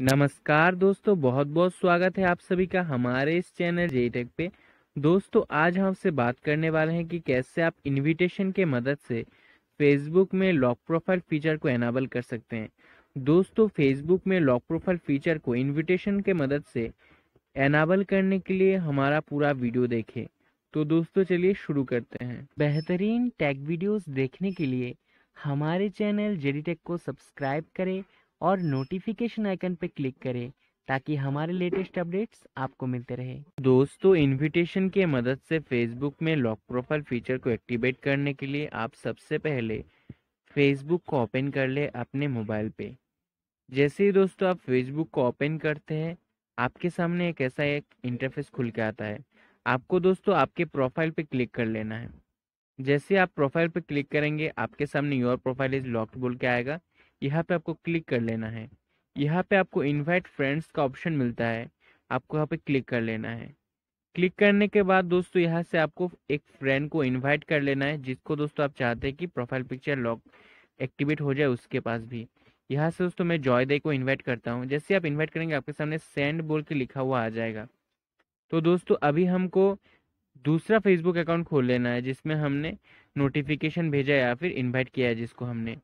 नमस्कार दोस्तों बहुत बहुत स्वागत है आप सभी का हमारे इस चैनल जे टेक पे दोस्तों आज हम आपसे बात करने वाले हैं कि कैसे आप इनविटेशन के मदद से फेसबुक में लॉक प्रोफाइल फीचर को एनाबल कर सकते हैं दोस्तों फेसबुक में लॉक प्रोफाइल फीचर को इनविटेशन के मदद से एनाबल करने के लिए हमारा पूरा वीडियो देखें तो दोस्तों चलिए शुरू करते हैं बेहतरीन टेक वीडियोज देखने के लिए हमारे चैनल जेडी टेक को सब्सक्राइब करें और नोटिफिकेशन आइकन पर क्लिक करें ताकि हमारे लेटेस्ट अपडेट्स आपको मिलते रहे दोस्तों इनविटेशन के मदद से फेसबुक में लॉक प्रोफाइल फीचर को एक्टिवेट करने के लिए आप सबसे पहले फेसबुक को ओपन कर ले अपने मोबाइल पे जैसे ही दोस्तों आप फेसबुक को ओपन करते हैं आपके सामने एक ऐसा एक इंटरफेस खुल के आता है आपको दोस्तों आपके प्रोफाइल पे क्लिक कर लेना है जैसे आप प्रोफाइल पे क्लिक करेंगे आपके सामने योर प्रोफाइल इज लॉक्ड बोल के आएगा यहाँ पे आपको क्लिक कर लेना है यहाँ पे आपको इनवाइट फ्रेंड्स का ऑप्शन मिलता है आपको यहाँ पे क्लिक कर लेना है क्लिक करने के बाद दोस्तों यहाँ से आपको एक फ्रेंड को इनवाइट कर लेना है जिसको दोस्तों आप चाहते हैं कि प्रोफाइल पिक्चर लॉक एक्टिवेट हो जाए उसके पास भी यहाँ से दोस्तों मैं जॉय दे को इन्वाइट करता हूँ जैसे आप इन्वाइट करेंगे आपके सामने सेंड बोल के लिखा हुआ आ जाएगा तो दोस्तों अभी हमको दूसरा फेसबुक अकाउंट खोल लेना है जिसमें हमने नोटिफिकेशन भेजा या फिर इनवाइट किया है जिसको हमने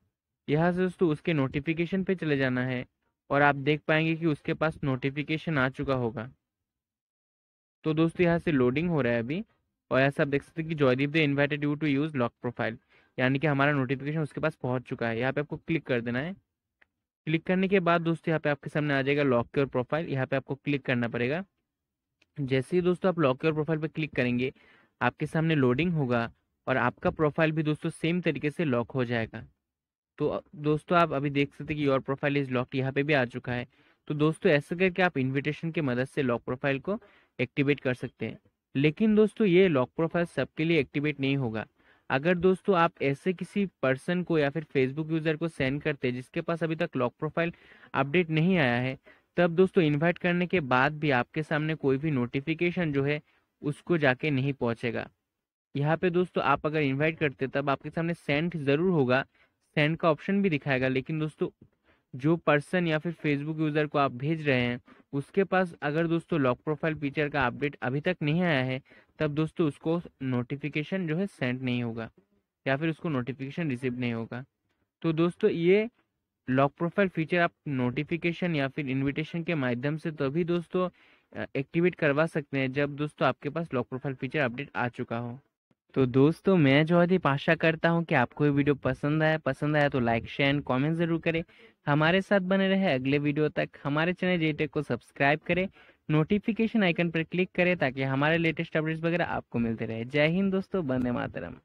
यहाँ से दोस्तों उसके नोटिफिकेशन पे चले जाना है और आप देख पाएंगे कि उसके पास नोटिफिकेशन आ चुका होगा तो दोस्तों यहाँ से लोडिंग हो रहा है अभी और ऐसा आप देख सकते हैं कि Joydeep they invited you to use lock profile यानी कि हमारा नोटिफिकेशन उसके पास पहुंच चुका है यहाँ पे आपको क्लिक कर देना है क्लिक करने के बाद दोस्तों यहाँ पे आपके सामने आ जाएगा लॉक योर प्रोफाइल यहाँ पे आपको क्लिक करना पड़ेगा जैसे ही दोस्तों आप लॉक योर प्रोफाइल पर क्लिक करेंगे आपके सामने लोडिंग होगा और आपका प्रोफाइल भी दोस्तों सेम तरीके से लॉक हो जाएगा तो दोस्तों आप अभी देख सकते हैं कि योर प्रोफाइल इज लॉक्ड यहाँ पे भी आ चुका है तो दोस्तों ऐसा करके आप इन्विटेशन की मदद से लॉक प्रोफाइल को एक्टिवेट कर सकते हैं लेकिन दोस्तों ये लॉक प्रोफाइल सबके लिए एक्टिवेट नहीं होगा अगर दोस्तों आप ऐसे किसी पर्सन को या फिर फेसबुक यूज़र को सेंड करते हैं जिसके पास अभी तक लॉक प्रोफाइल अपडेट नहीं आया है तब दोस्तों इनवाइट करने के बाद भी आपके सामने कोई भी नोटिफिकेशन जो है उसको जाके नहीं पहुंचेगा यहाँ पे दोस्तों आप अगर इनवाइट करते तब आपके सामने सेंड ज़रूर होगा सेंड का ऑप्शन भी दिखाएगा लेकिन दोस्तों जो पर्सन या फिर फेसबुक यूज़र को आप भेज रहे हैं उसके पास अगर दोस्तों लॉक प्रोफाइल फीचर का अपडेट अभी तक नहीं आया है तब दोस्तों उसको नोटिफिकेशन जो है सेंड नहीं होगा या फिर उसको नोटिफिकेशन रिसीव नहीं होगा तो दोस्तों ये लॉक प्रोफाइल फीचर आप नोटिफिकेशन या फिर इनविटेशन के माध्यम से तभी दोस्तों एक्टिवेट करवा सकते हैं जब दोस्तों आपके पास लॉक प्रोफाइल फीचर अपडेट आ चुका हो तो दोस्तों मैं जो है आशा करता हूँ कि आपको ये वीडियो पसंद आया पसंद आया तो लाइक शेयर एंड कॉमेंट ज़रूर करें हमारे साथ बने रहे अगले वीडियो तक हमारे चैनल जेटेक को सब्सक्राइब करें नोटिफिकेशन आइकन पर क्लिक करें ताकि हमारे लेटेस्ट अपडेट्स वगैरह आपको मिलते रहे जय हिंद दोस्तों बंदे मातरम